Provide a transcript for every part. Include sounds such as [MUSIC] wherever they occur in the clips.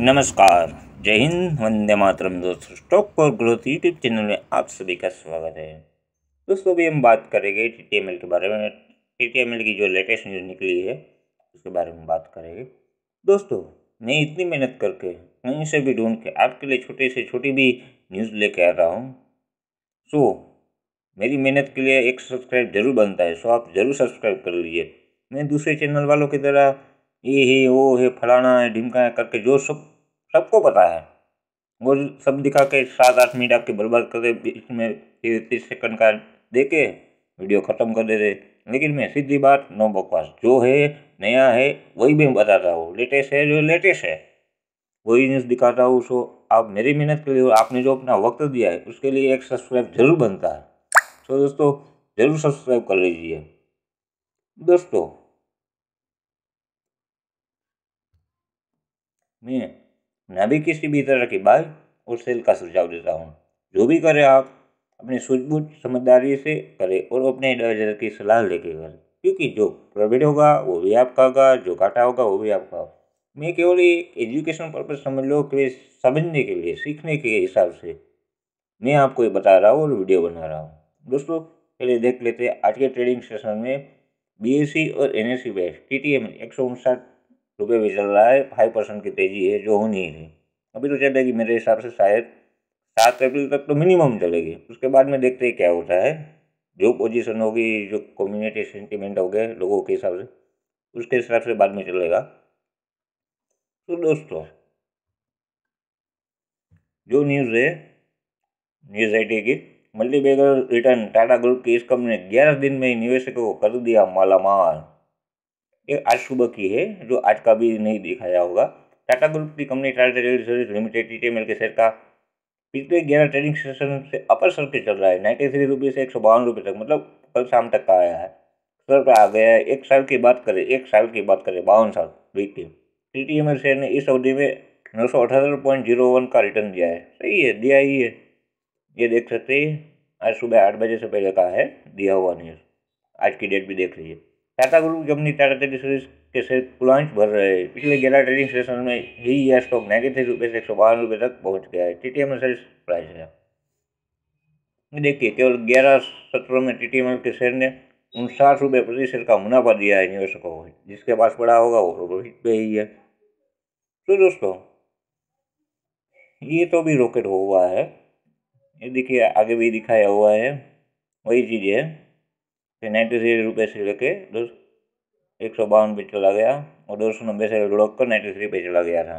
नमस्कार जय हिंद वंदे मातरम दोस्तों stock for growth YouTube channel में आप सभी का स्वागत है दोस्तों अभी हम बात करेंगे टी टी एम एल के बारे में टी टी एम एल की जो लेटेस्ट न्यूज़ निकली है उसके बारे में बात करेंगे दोस्तों मैं इतनी मेहनत करके कहीं से भी ढूंढ के आपके लिए छोटे से छोटी भी न्यूज़ लेके आ रहा हूँ सो मेरी मेहनत के लिए एक सब्सक्राइब जरूर बनता है सो आप ज़रूर सब्सक्राइब कर लीजिए मैं दूसरे चैनल वालों की तरह ये है वो है फलाना है ढिमका है करके जो सब सबको पता है वो सब दिखा के सात आठ मिनट आपके बर्बाद कर दे इसमें तीस सेकंड का दे के वीडियो ख़त्म कर देते लेकिन मैं सीधी बात नो बकवास जो है नया है वही मैं बताता हूँ लेटेस्ट है जो लेटेस्ट है वही न्यूज़ दिखाता हूँ उसको आप मेरी मेहनत के लिए आपने जो अपना वक्त दिया है उसके लिए एक सब्सक्राइब जरूर बनता है सो तो दोस्तों ज़रूर सब्सक्राइब कर लीजिए दोस्तों मैं न भी किसी भी तरह की बात और सेल का सुझाव देता हूँ जो भी करें आप अपने सूझबूझ समझदारी से करें और अपने एडवाइजर की सलाह लेके करें क्योंकि जो प्रॉफिट होगा वो भी आपका होगा जो घाटा होगा वो भी आपका होगा मैं केवल एक एजुकेशन पर्पज समझ लो कि समझने के लिए सीखने के हिसाब से मैं आपको ये बता रहा हूँ और वीडियो बना रहा हूँ दोस्तों पहले देख लेते हैं आज के ट्रेडिंग सेशन में बी e और N S C T T M एक सौ उनसठ रुपये भी चल रहा है फाइव परसेंट की तेज़ी है जो होनी ही नहीं अभी तो चलेगी मेरे हिसाब से शायद सात अप्रैल तक तो मिनिमम चलेगी उसके बाद में देखते हैं क्या होता है जो पोजीशन होगी जो कम्युनिटी सेंटिमेंट हो गए लोगों के हिसाब से उसके हिसाब से बाद में चलेगा तो दोस्तों जो न्यूज़ है न्यूज़ आई की मल्टीबेगर रिटर्न टाटा ग्रुप की इस कंपनी ने ग्यारह दिन में निवेशकों को कर दिया मालामाल ये आज सुबह की है जो आज का भी नहीं दिखाया होगा टाटा ग्रुप की company Tata trading service limited T के शेयर का पिछले ग्यारह ट्रेडिंग सेशन से अपर सर चल रहा है नाइन्टी थ्री रुपये से एक सौ बावन रुपये तक मतलब कल शाम तक का आया है सर का आ गया है एक साल की बात करें एक साल की बात करें बावन साल के T T M L share ने इस अवधि में नौ सौ अठहत्तर पॉइंट जीरो वन का रिटर्न दिया है सही है दिया ही है ये देख सकते हैं आज सुबह आठ बजे से पहले का है दिया हुआ न्यूज़ आज की डेट भी देख लीजिए Tata group company Tata teleservice के शेयर कुलांश भर रहे हैं पिछले ग्यारह ट्रेडिंग सेशन में यही यह स्टॉक नेगेटिव रुपये से एक सौ बावन रुपये तक पहुंच गया है T T M L service price है देखिए केवल ग्यारह सत्रों में टी टी एम एल के शेयर ने उनसाठ रुपये प्रति शेयर का मुनाफा दिया है निवेशकों को जिसके पास पड़ा होगा वो रोहित पे ही है तो दोस्तों ये तो भी रॉकेट हुआ है ये देखिए आगे भी दिखाया हुआ है वही चीज़ है फिर नाइन्टी थ्री रुपये से लेके दो एक सौ बावन पे चला गया और दो सौ नब्बे से लुढ़क कर नाइन्टी थ्री पे चला गया था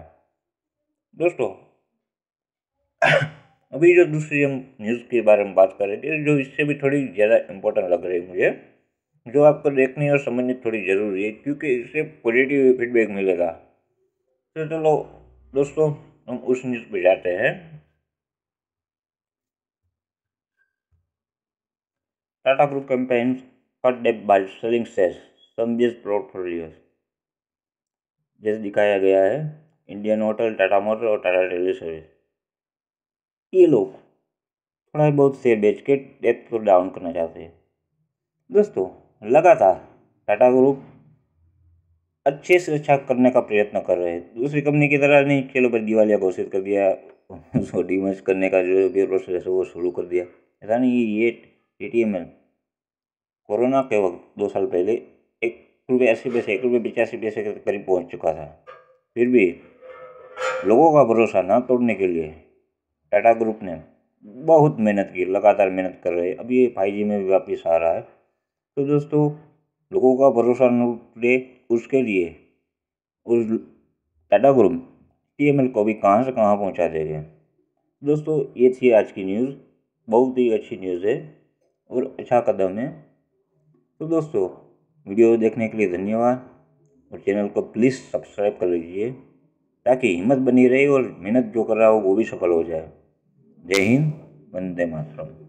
दोस्तों [COUGHS] अभी जो दूसरी हम न्यूज़ के बारे में बात करेंगे जो इससे भी थोड़ी ज़्यादा इम्पोर्टेंट लग रही है मुझे जो आपको देखनी और समझनी थोड़ी ज़रूरी है क्योंकि इससे पॉजिटिव फीडबैक मिलेगा तो चलो दोस्तों हम उस न्यूज़ पे जाते हैं Tata Group campaigns her debt by selling shares, some years portfolios. जैसे दिखाया गया है इंडियन होटल टाटा मोटर और टाटा टेली सर्विस ये लोग थोड़ा बहुत शेयर बेच के डेप को डाउन करना चाहते हैं दोस्तों लगातार टाटा ग्रुप अच्छे से अच्छा करने का प्रयत्न कर रहे हैं दूसरी कंपनी की तरह नहीं चलो पर दिवालिया घोषित कर दिया उसको डिमर्ज करने का जो भी प्रोसेस है वो शुरू कर दिया ऐसा नहीं ये पेटीएम कोरोना के वक्त दो साल पहले एक रुपये अस्सी पैसे एक रुपये पचासी पैसे के करीब पहुंच चुका था फिर भी लोगों का भरोसा ना तोड़ने के लिए टाटा ग्रुप ने बहुत मेहनत की लगातार मेहनत कर रहे अब ये फाइव जी में भी वापस आ रहा है तो दोस्तों लोगों का भरोसा न टूटे उसके लिए उस Tata group T M L को भी कहाँ से कहाँ पहुँचा देंगे दोस्तों ये थी आज की न्यूज़ बहुत ही अच्छी न्यूज़ है और अच्छा कदम है तो दोस्तों वीडियो देखने के लिए धन्यवाद और चैनल को प्लीज़ सब्सक्राइब कर लीजिए ताकि हिम्मत बनी रहे और मेहनत जो कर रहा हो वो भी सफल हो जाए जय हिंद वंदे मातरम